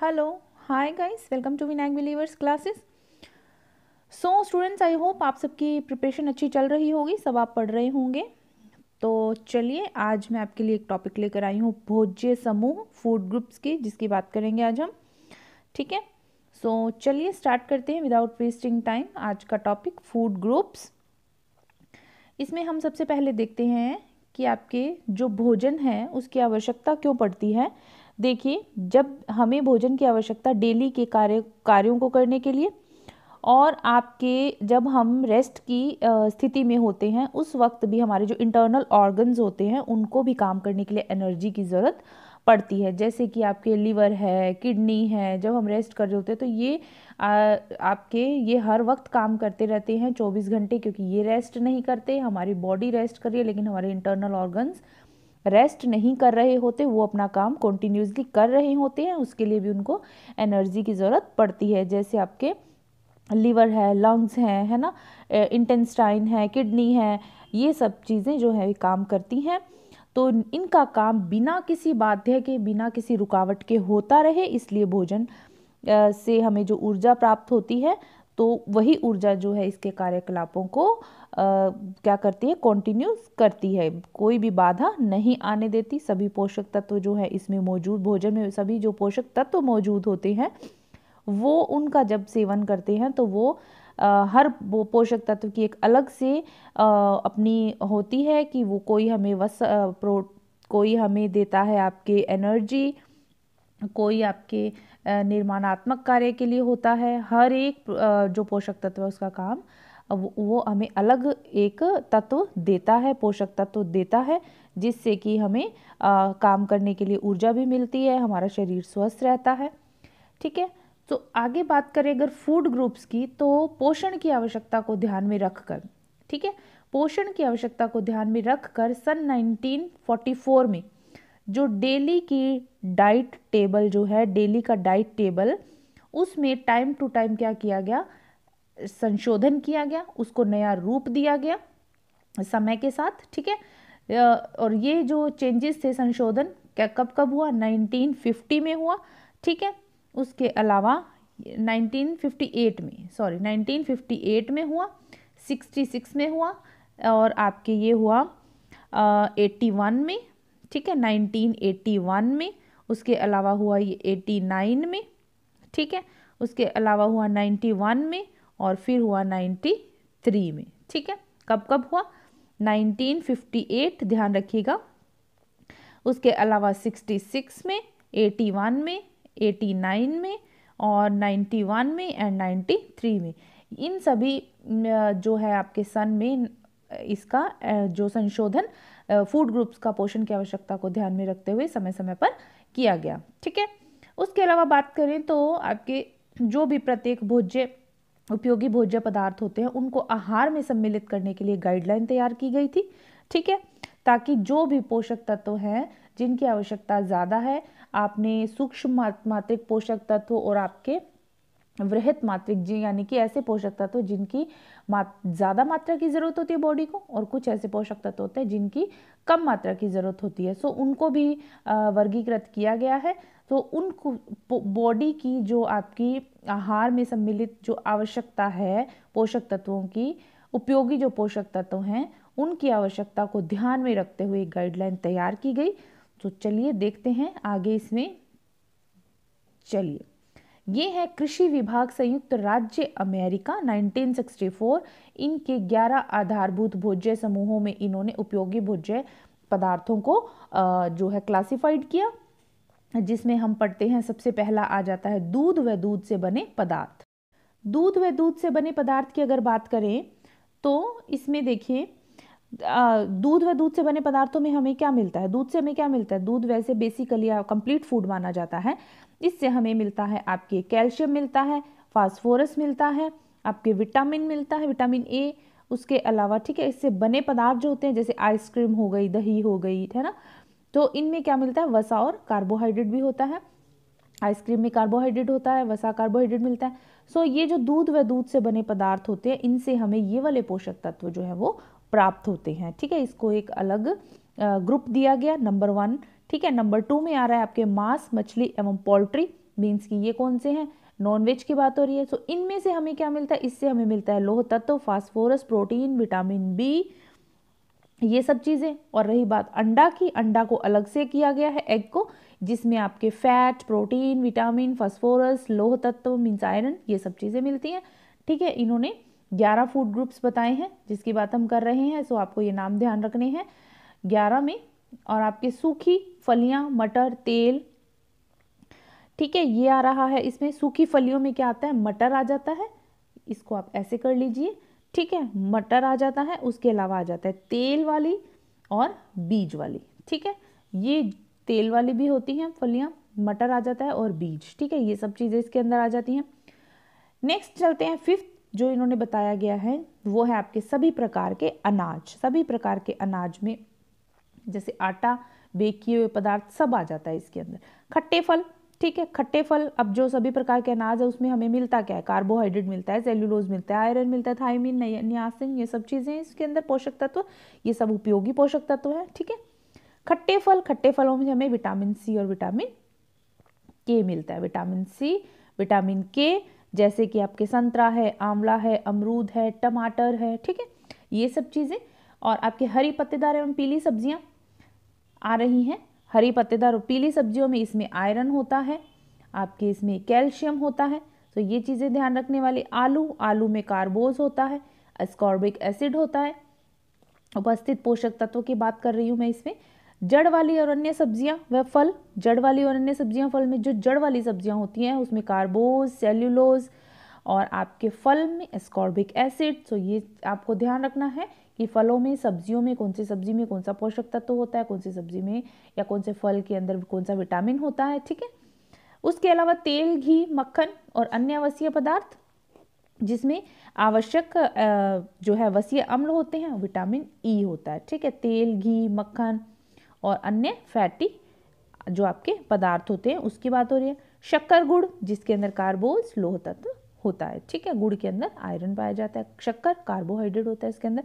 hello hi welcome to to vinayak believers classes so students I hope आप सबकी preparation अच्छी चल रही होगी सब आप पढ़ रहे होंगे तो चलिए आज मैं आपके लिए एक टॉपिक लेकर आई हूँ भोज्य समूह फूड ग्रुप्स की जिसकी बात करेंगे आज हम ठीक है सो चलिए स्टार्ट करते हैं विदाउट वेस्टिंग टाइम आज का टॉपिक फूड ग्रुप्स इसमें हम सबसे पहले देखते हैं कि आपके जो भोजन है उसकी आवश्यकता क्यों पड़ती है देखिए जब हमें भोजन की आवश्यकता डेली के कार्य कार्यों को करने के लिए और आपके जब हम रेस्ट की स्थिति में होते हैं उस वक्त भी हमारे जो इंटरनल ऑर्गन्स होते हैं उनको भी काम करने के लिए एनर्जी की ज़रूरत पड़ती है जैसे कि आपके लीवर है किडनी है जब हम रेस्ट कर रहे होते हैं तो ये आ, आपके ये हर वक्त काम करते रहते हैं 24 घंटे क्योंकि ये रेस्ट नहीं करते हमारी बॉडी रेस्ट कर रही है लेकिन हमारे इंटरनल ऑर्गन्स रेस्ट नहीं कर रहे होते वो अपना काम कंटिन्यूसली कर रहे होते हैं उसके लिए भी उनको एनर्जी की ज़रूरत पड़ती है जैसे आपके लीवर है लंग्स हैं है ना इंटेस्टाइन है किडनी है ये सब चीज़ें जो है काम करती हैं तो इनका काम बिना किसी बाध्य के बिना किसी रुकावट के होता रहे इसलिए भोजन से हमें जो ऊर्जा प्राप्त होती है तो वही ऊर्जा जो है इसके कार्यकलापों को आ, क्या करती है कॉन्टिन्यू करती है कोई भी बाधा नहीं आने देती सभी पोषक तत्व जो है इसमें मौजूद भोजन में सभी जो पोषक तत्व मौजूद होते हैं वो उनका जब सेवन करते हैं तो वो आ, हर वो पोषक तत्व की एक अलग से आ, अपनी होती है कि वो कोई हमें वस प्रो कोई हमें देता है आपके एनर्जी कोई आपके निर्माणात्मक कार्य के लिए होता है हर एक जो पोषक तत्व है उसका काम वो हमें अलग एक तत्व देता है पोषक तत्व देता है जिससे कि हमें आ, काम करने के लिए ऊर्जा भी मिलती है हमारा शरीर स्वस्थ रहता है ठीक है तो आगे बात करें अगर फूड ग्रुप्स की तो पोषण की आवश्यकता को ध्यान में रख कर ठीक है पोषण की आवश्यकता को ध्यान में रख कर सन 1944 में जो डेली की डाइट टेबल जो है डेली का डाइट टेबल उसमें टाइम टू टाइम क्या किया गया संशोधन किया गया उसको नया रूप दिया गया समय के साथ ठीक है और ये जो चेंजेस थे संशोधन क्या कब कब हुआ 1950 में हुआ ठीक है उसके अलावा 1958 में सॉरी 1958 में हुआ 66 में हुआ और आपके ये हुआ एट्टी वन में ठीक है 1981 में उसके अलावा हुआ ये 89 में ठीक है उसके अलावा हुआ 91 में और फिर हुआ 93 में ठीक है कब कब हुआ 1958 ध्यान रखिएगा उसके अलावा 66 में 81 में 89 में और 91 में एंड 93 में इन सभी जो है आपके सन में इसका जो संशोधन फूड ग्रुप्स का पोषण की आवश्यकता को ध्यान में रखते हुए समय समय पर किया गया ठीक है उसके अलावा बात करें तो आपके जो भी प्रत्येक भोज्य उपयोगी भोज्य पदार्थ होते हैं उनको आहार में सम्मिलित करने के लिए गाइडलाइन तैयार की गई थी ठीक है ताकि जो भी पोषक तत्व हैं जिनकी आवश्यकता ज़्यादा है आपने सूक्ष्म मात्रिक पोषक तत्व और आपके वृहत मात्रिक जी यानी कि ऐसे पोषक तत्व जिनकी मात ज़्यादा मात्रा की ज़रूरत होती है बॉडी को और कुछ ऐसे पोषक तत्व होते हैं जिनकी कम मात्रा की ज़रूरत होती है सो उनको भी वर्गीकृत किया गया है तो उन बॉडी की जो आपकी आहार में सम्मिलित जो आवश्यकता है पोषक तत्वों की उपयोगी जो पोषक तत्व हैं उनकी आवश्यकता को ध्यान में रखते हुए गाइडलाइन तैयार की गई तो चलिए देखते हैं आगे इसमें चलिए ये है कृषि विभाग संयुक्त राज्य अमेरिका 1964 इनके 11 आधारभूत भोज्य समूहों में इन्होंने उपयोगी भोज्य पदार्थों को जो है क्लासिफाइड किया जिसमें हम पढ़ते हैं सबसे पहला आ जाता है दूध व दूध से बने पदार्थ दूध व दूध से बने पदार्थ की अगर बात करें तो इसमें देखिए दूध व दूध से बने पदार्थों में हमें क्या मिलता है दूध से हमें क्या मिलता है दूध वैसे बेसिकली कंप्लीट फूड माना जाता है इससे हमें मिलता है आपके कैल्शियम मिलता है फास्फोरस मिलता है आपके विटामिन मिलता है विटामिन ए उसके अलावा ठीक है इससे बने पदार्थ जो होते हैं जैसे आइसक्रीम हो गई दही हो गई है ना तो इनमें क्या मिलता है वसा और कार्बोहाइड्रेट भी होता है आइसक्रीम में कार्बोहाइड्रेट होता है वसा कार्बोहाइड्रेट मिलता है सो ये जो दूध व दूध से बने पदार्थ होते हैं इनसे हमें ये वाले पोषक तत्व जो है वो प्राप्त होते हैं ठीक है इसको एक अलग ग्रुप दिया गया नंबर वन ठीक है नंबर टू में आ रहा है आपके मांस मछली एवं पोल्ट्री मीन्स कि ये कौन से हैं नॉनवेज की बात हो रही है सो इनमें से हमें क्या मिलता है इससे हमें मिलता है लोह तत्व फास्फोरस प्रोटीन विटामिन बी ये सब चीज़ें और रही बात अंडा की अंडा को अलग से किया गया है एग को जिसमें आपके फैट प्रोटीन विटामिन फास्फोरस लोह तत्व मीन्स आयरन ये सब चीज़ें मिलती हैं ठीक है इन्होंने ग्यारह फूड ग्रुप्स बताए हैं जिसकी बात हम कर रहे हैं सो आपको ये नाम ध्यान रखने हैं ग्यारह में और आपके सूखी फलियां मटर तेल ठीक है ये आ रहा है इसमें सूखी फलियों में क्या आता है मटर आ जाता है इसको आप ऐसे कर लीजिए ठीक है मटर आ जाता है उसके अलावा आ जाता है तेल वाली और बीज वाली ठीक है ये तेल वाली भी होती हैं फलियां मटर आ जाता है और बीज ठीक है ये सब चीज़ें इसके अंदर आ जाती हैं नेक्स्ट चलते हैं फिफ्थ जो इन्होंने बताया गया है वो है आपके सभी प्रकार के अनाज सभी प्रकार के अनाज में जैसे आटा बेक किए हुए पदार्थ सब आ जाता है इसके अंदर खट्टे फल ठीक है खट्टे फल अब जो सभी प्रकार के अनाज है उसमें हमें मिलता क्या है कार्बोहाइड्रेट मिलता है सेल्यूलोज मिलता है आयरन मिलता है थायमिन न्यासिन ये सब चीज़ें इसके अंदर पोषक तत्व ये सब उपयोगी पोषक तत्व है ठीक है खट्टे फल खट्टे फलों में हमें विटामिन सी और विटामिन के मिलता है विटामिन सी विटामिन के जैसे कि आपके संतरा है आंवला है अमरूद है टमाटर है ठीक है ये सब चीज़ें और आपके हरी पत्तेदार एवं पीली सब्जियाँ आ रही हैं हरी पत्तेदार और पीली सब्जियों में इसमें आयरन होता है आपके इसमें कैल्शियम होता है तो ये चीज़ें ध्यान रखने वाले आलू आलू में कार्बोज होता है अस्कॉर्बिक एसिड होता है उपस्थित पोषक तत्वों की बात कर रही हूँ मैं इसमें जड़ वाली और अन्य सब्जियां व फल जड़ वाली और अन्य सब्जियां फल में जो जड़ वाली सब्जियां होती हैं उसमें कार्बोज सेल्यूलोज और आपके फल में एस्कॉर्बिक एसिड सो ये आपको ध्यान रखना है कि फलों में सब्जियों में कौन सी सब्जी में कौन सा पोषक तत्व होता है कौन सी सब्जी में या कौन से फल के अंदर कौन सा विटामिन होता है ठीक है उसके अलावा तेल घी मक्खन और अन्य अवसीय पदार्थ जिसमें आवश्यक जो है वसीय अम्ल होते हैं विटामिन ई e होता है ठीक है तेल घी मक्खन और अन्य फैटी जो आपके पदार्थ होते हैं उसकी बात हो रही है शक्कर गुड़ जिसके अंदर कार्बोज लोह तत्व होता है ठीक है गुड़ के अंदर आयरन पाया जाता है शक्कर कार्बोहाइड्रेट होता है इसके अंदर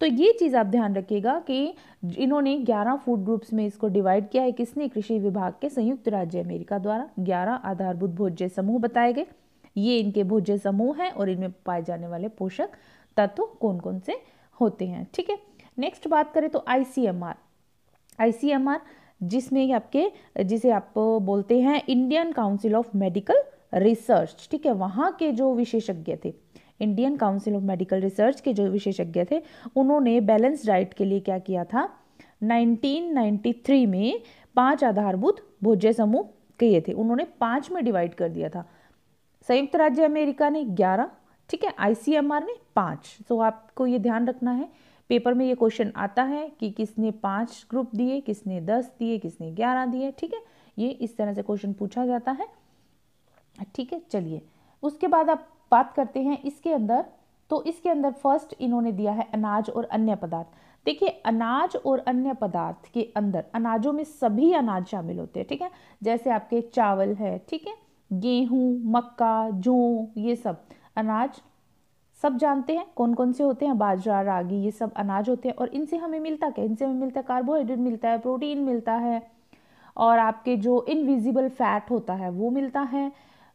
तो ये चीज़ आप ध्यान रखिएगा कि इन्होंने 11 फूड ग्रुप्स में इसको डिवाइड किया है किसने कृषि विभाग के संयुक्त राज्य अमेरिका द्वारा 11 आधारभूत भोज्य समूह बताए गए ये इनके भोज्य समूह हैं और इनमें पाए जाने वाले पोषक तत्व कौन कौन से होते हैं ठीक है नेक्स्ट बात करें तो I C M R I C M R जिसमें आपके जिसे आप बोलते हैं Indian Council of Medical Research ठीक है वहाँ के जो विशेषज्ञ थे Indian Council of Medical Research के जो विशेषज्ञ थे उन्होंने बैलेंस डाइट के लिए क्या किया था 1993 में पांच आधारभूत भोज्य समूह किए थे उन्होंने पांच में डिवाइड कर दिया था संयुक्त राज्य अमेरिका ने ग्यारह ठीक है आईसीएमआर ने पांच तो आपको ये ध्यान रखना है पेपर में ये क्वेश्चन आता है कि किसने पांच ग्रुप दिए किसने दस दिए किसने ग्यारह दिए ठीक है ये इस तरह से क्वेश्चन पूछा जाता है ठीक है चलिए उसके बाद आप बात करते हैं इसके अंदर तो इसके अंदर फर्स्ट इन्होंने दिया है अनाज और अन्य पदार्थ देखिए अनाज और अन्य पदार्थ के अंदर अनाजों में सभी अनाज शामिल होते हैं ठीक है जैसे आपके चावल है ठीक है गेहूं मक्का जौ ये सब अनाज सब जानते हैं कौन कौन से होते हैं बाजरा रागी ये सब अनाज होते हैं और इनसे हमें मिलता क्या इनसे हमें मिलता है कार्बोहाइड्रेट मिलता है प्रोटीन मिलता है और आपके जो इनविजिबल फैट होता है वो मिलता है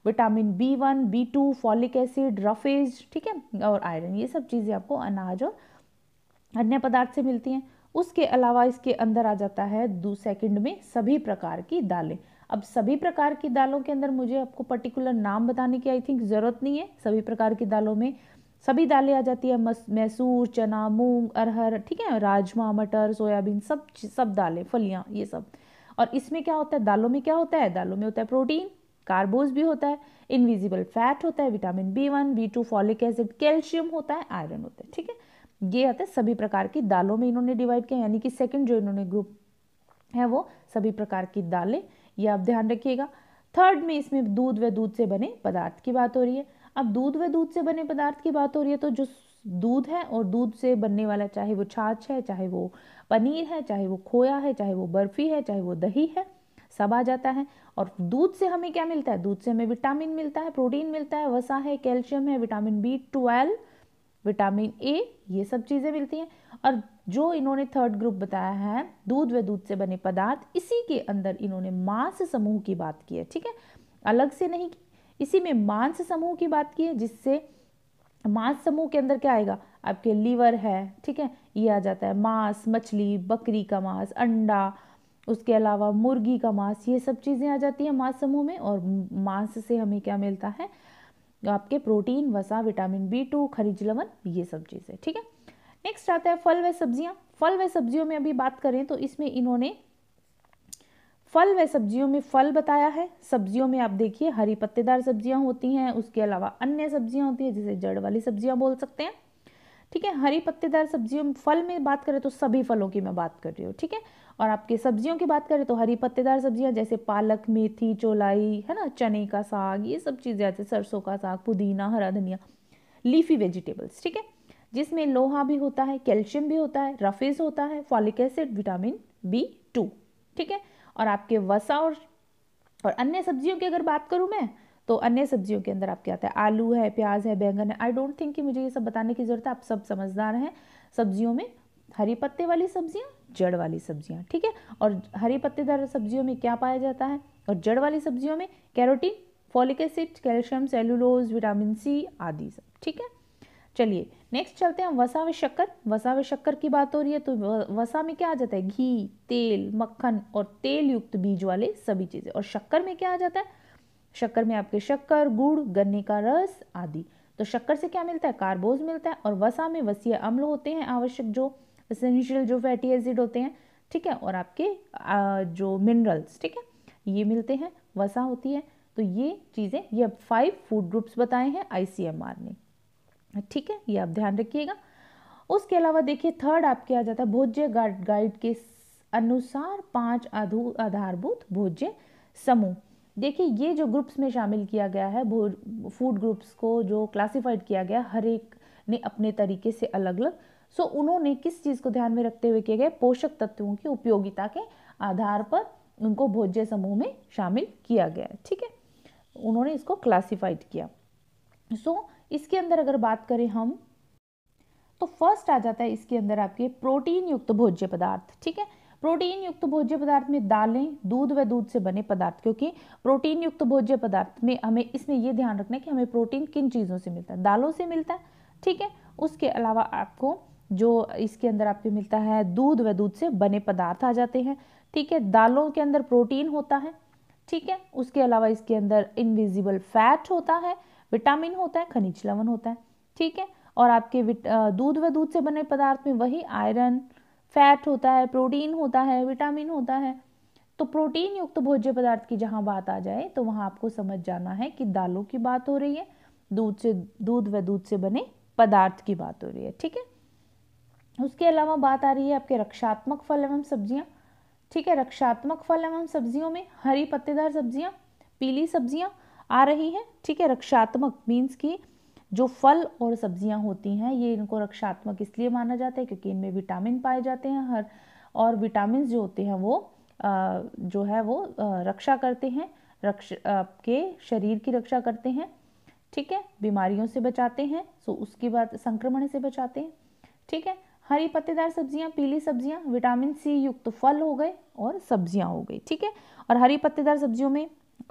vitamin B one B two folic acid roughage ठीक है और आयरन ये सब चीज़ें आपको अनाज और अन्य पदार्थ से मिलती हैं उसके अलावा इसके अंदर आ जाता है दो सेकंड में सभी प्रकार की दालें अब सभी प्रकार की दालों के अंदर मुझे आपको पर्टिकुलर नाम बताने की आई थिंक ज़रूरत नहीं है सभी प्रकार की दालों में सभी दालें आ जाती है मैसूर चना मूंग अरहर ठीक है राजमा मटर सोयाबीन सब सब दालें फलियाँ ये सब और इसमें क्या होता है दालों में क्या होता है दालों में होता है प्रोटीन कार्बोज भी होता है इनविजिबल फैट होता है vitamin B one B two folic acid calcium होता है आयरन होता है ठीक है ये आते हैं सभी प्रकार की दालों में इन्होंने डिवाइड किया यानी कि सेकेंड जो इन्होंने ग्रुप है वो सभी प्रकार की दालें ये आप ध्यान रखिएगा थर्ड में इसमें दूध व दूध से बने पदार्थ की बात हो रही है अब दूध व दूध से बने पदार्थ की बात हो रही है तो जो दूध है और दूध से बनने वाला चाहे वो छाछ है चाहे वो पनीर है चाहे वो खोया है चाहे वो बर्फी है चाहे वो दही है सब आ जाता है और दूध से हमें क्या मिलता है दूध से हमें विटामिन मिलता है प्रोटीन मिलता है वसा है कैल्शियम है vitamin B twelve vitamin A ये सब चीज़ें मिलती हैं और जो इन्होंने थर्ड ग्रुप बताया है दूध व दूध से बने पदार्थ इसी के अंदर इन्होंने मांस समूह की बात की है ठीक है अलग से नहीं इसी में मांस समूह की बात की है जिससे मांस समूह के अंदर क्या आएगा आपके लीवर है ठीक है ये आ जाता है मांस मछली बकरी का मांस अंडा उसके अलावा मुर्गी का मांस ये सब चीज़ें आ जाती हैं मांस समूह में और मांस से हमें क्या मिलता है आपके प्रोटीन वसा विटामिन बी टू खरीज लवन ये सब चीज़ें ठीक है नेक्स्ट आता है फल व सब्जियाँ फल व सब्जियों में अभी बात करें तो इसमें इन्होंने फल व सब्जियों में फल बताया है सब्जियों में आप देखिए हरी पत्तेदार सब्जियां होती हैं उसके अलावा अन्य सब्जियां होती हैं जिसे जड़ वाली सब्जियां बोल सकते हैं ठीक है हरी पत्तेदार सब्जियों में फल में बात करें तो सभी फलों की मैं बात कर रही हूँ ठीक है और आपके सब्जियों की बात करें तो हरी पत्तेदार सब्जियां जैसे पालक मेथी चोलाई है ना चने का साग ये सब चीज़ें आती सरसों का साग पुदीना हरा धनिया लीफी वेजिटेबल्स ठीक है जिसमें लोहा भी होता है कैल्शियम भी होता है रफेज होता है folic acid vitamin B two ठीक है और आपके वसा और और अन्य सब्जियों की अगर बात करूँ मैं तो अन्य सब्जियों के अंदर आपके आता है आलू है प्याज है बैंगन है आई डोंट थिंक कि मुझे ये सब बताने की ज़रूरत है आप सब समझदार हैं सब्जियों में हरी पत्ते वाली सब्जियाँ जड़ वाली सब्जियां ठीक है और हरे पत्तेदार सब्जियों में क्या पाया जाता है और जड़ वाली सब्जियों में carotene folic acid calcium cellulose vitamin C आदि सब ठीक है चलिए नेक्स्ट चलते हैं वसा व शक्कर वसा व शक्कर की बात हो रही है तो वसा में क्या आ जाता है घी तेल मक्खन और तेल युक्त बीज वाले सभी चीज़ें और शक्कर में क्या आ जाता है शक्कर में आपके शक्कर गुड़ गन्ने का रस आदि तो शक्कर से क्या मिलता है कार्बोज मिलता है और वसा में वसीय अम्ल होते हैं आवश्यक जो एसेंशियल जो फैटी एसिड होते हैं ठीक है और आपके आ, जो मिनरल्स ठीक है ये मिलते हैं वसा होती है तो ये चीज़ें ये अब फाइव फूड ग्रुप्स बताए हैं आई ने ठीक है ये आप ध्यान रखिएगा उसके अलावा देखिए थर्ड आपके आ जाता है भोज्य गाइड के अनुसार पांच अधू आधारभूत भोज्य समूह देखिए ये जो ग्रुप्स में शामिल किया गया है फूड ग्रुप्स को जो क्लासिफाइड किया गया हर एक ने अपने तरीके से अलग अलग सो उन्होंने किस चीज़ को ध्यान में रखते हुए किए गए पोषक तत्वों की उपयोगिता के आधार पर उनको भोज्य समूह में शामिल किया गया ठीक है उन्होंने इसको क्लासिफाइड किया सो so, इसके अंदर अगर बात करें हम तो फर्स्ट आ जाता है इसके अंदर आपके प्रोटीन युक्त भोज्य पदार्थ ठीक है प्रोटीन युक्त भोज्य पदार्थ में दालें दूध व दूध से बने पदार्थ क्योंकि प्रोटीन युक्त भोज्य पदार्थ में हमें इसमें यह ध्यान रखना है कि हमें प्रोटीन किन चीज़ों से मिलता है दालों से मिलता है ठीक है उसके अलावा आपको जो इसके अंदर आपको मिलता है दूध व दूध से बने पदार्थ आ जाते हैं ठीक है दालों के अंदर प्रोटीन होता है ठीक है उसके अलावा इसके अंदर इनविजिबल फैट होता है विटामिन होता है खनिज लवण होता है ठीक है और आपके दूध व दूध से बने पदार्थ में वही आयरन फैट होता है प्रोटीन होता है विटामिन होता है तो प्रोटीन युक्त तो भोज्य पदार्थ की जहाँ बात आ जाए तो वहाँ आपको समझ जाना है कि दालों की बात हो रही है दूध से दूध व दूध से बने पदार्थ की बात हो रही है ठीक है उसके अलावा बात आ रही है आपके रक्षात्मक फल एवं सब्जियाँ ठीक है रक्षात्मक फल एवं सब्जियों में हरी पत्तेदार सब्जियाँ पीली सब्जियाँ आ रही हैं ठीक है रक्षात्मक मीन्स की जो फल और सब्जियां होती हैं ये इनको रक्षात्मक इसलिए माना जाता है क्योंकि इनमें विटामिन पाए जाते हैं हर और विटामिन जो होते हैं वो आ, जो है वो आ, रक्षा करते हैं रक्ष आपके शरीर की रक्षा करते हैं ठीक है बीमारियों से बचाते हैं सो उसकी बात संक्रमण से बचाते हैं ठीक है हरी पत्तेदार सब्जियां पीली सब्जियां विटामिन सी युक्त तो फल हो गए और सब्जियां हो गई ठीक है और हरी पत्तेदार सब्जियों में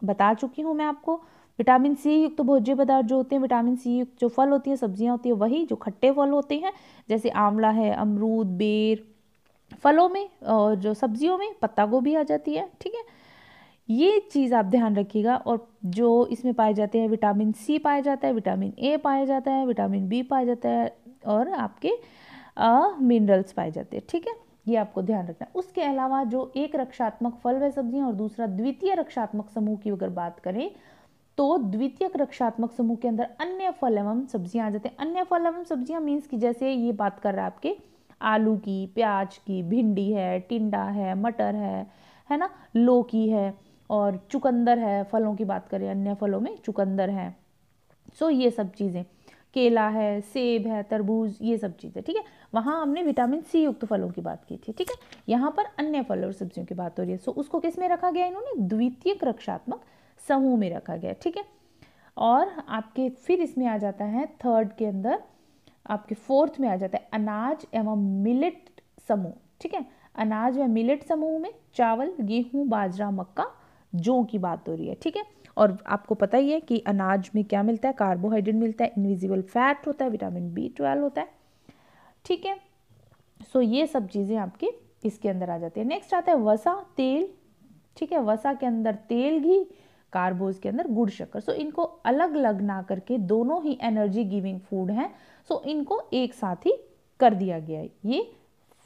बता चुकी हूँ मैं आपको विटामिन सी युक्त तो भोज्य पदार्थ जो होते हैं विटामिन सी युक्त जो फल होती है सब्जियां होती है वही जो खट्टे फल होते हैं जैसे आंवला है अमरूद बेर फलों में और जो सब्जियों में पत्ता गोभी आ जाती है ठीक है ये चीज़ आप ध्यान रखिएगा और जो इसमें पाए जाते हैं विटामिन सी पाया जाता है विटामिन ए पाया जाता है विटामिन बी पाया जाता है और आपके मिनरल्स पाए जाते हैं ठीक है ये आपको ध्यान रखना उसके अलावा जो एक रक्षात्मक फल व सब्जियां और दूसरा द्वितीय रक्षात्मक समूह की अगर बात करें तो द्वितीय रक्षात्मक समूह के अंदर अन्य फल एवं सब्जियां आ जाते हैं अन्य फल एवं सब्जियां मीन्स की जैसे ये बात कर रहा है आपके आलू की प्याज की भिंडी है टिंडा है मटर है है ना लौकी है और चुकंदर है फलों की बात करें अन्य फलों में चुकंदर है सो so, ये सब चीज़ें केला है सेब है तरबूज ये सब चीज़ें ठीक है वहाँ हमने विटामिन सी युक्त फलों की बात की थी ठीक है यहाँ पर अन्य फल और सब्जियों की बात हो रही है सो उसको किस में रखा गया इन्होंने द्वितीय रक्षात्मक समूह में रखा गया ठीक है और आपके फिर इसमें आ जाता है थर्ड के अंदर आपके फोर्थ में आ जाता है अनाज एवं मिलेट समूह ठीक है अनाज व मिलेट समूह में चावल गेहूं बाजरा मक्का जो की बात हो रही है ठीक है और आपको पता ही है कि अनाज में क्या मिलता है कार्बोहाइड्रेट मिलता है इनविजिबल फैट होता है विटामिन बी ट्वेल्व होता है ठीक है सो ये सब चीज़ें आपकी इसके अंदर आ जाती है नेक्स्ट आता है वसा तेल ठीक है वसा के अंदर तेल घी कार्बोज के अंदर गुड़ शक्कर सो इनको अलग अलग ना करके दोनों ही एनर्जी गिविंग फूड हैं सो इनको एक साथ ही कर दिया गया है ये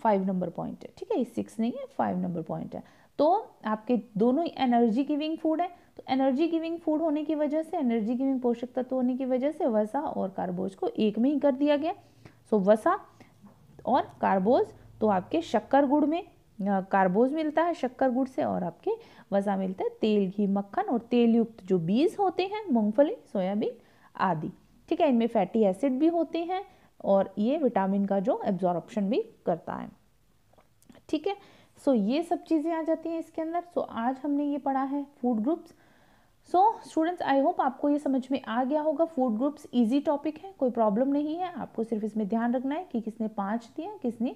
फाइव नंबर पॉइंट है ठीक है ये सिक्स नहीं है फाइव नंबर पॉइंट है तो आपके दोनों एनर्जी गिविंग फूड है तो एनर्जी गिविंग फूड होने की वजह से एनर्जी गिविंग पोषक तत्व होने की वजह से वसा और कार्बोज को एक में ही कर दिया गया सो so, वसा और कार्बोज तो आपके शक्कर गुड़ में कार्बोज मिलता है शक्कर गुड़ से और आपके वसा मिलता है तेल घी मक्खन और तेलयुक्त जो बीज होते हैं मूंगफली सोयाबीन आदि ठीक है इनमें फैटी एसिड भी होते हैं और ये विटामिन का जो एब्जॉर्प्शन भी करता है ठीक है सो so, ये सब चीज़ें आ जाती हैं इसके अंदर सो so, आज हमने ये पढ़ा है food groups so students I hope आपको ये समझ में आ गया होगा फूड ग्रुप्स इजी टॉपिक है कोई प्रॉब्लम नहीं है आपको सिर्फ इसमें ध्यान रखना है कि किसने पाँच दिए किसने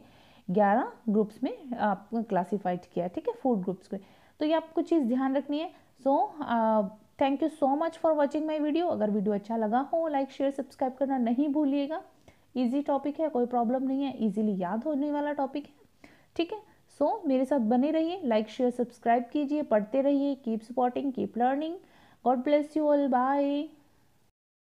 ग्यारह ग्रुप्स में आपको क्लासीफाइड किया ठीक है फूड ग्रुप्स को तो ये आपको चीज़ ध्यान रखनी है so thank you so much for watching my video अगर वीडियो अच्छा लगा हो लाइक शेयर सब्सक्राइब करना नहीं भूलिएगा ईजी टॉपिक है कोई प्रॉब्लम नहीं है ईजिली याद होने वाला टॉपिक है ठीक है सो so, मेरे साथ बने रहिए लाइक शेयर सब्सक्राइब कीजिए पढ़ते रहिए keep supporting keep learning God bless you all bye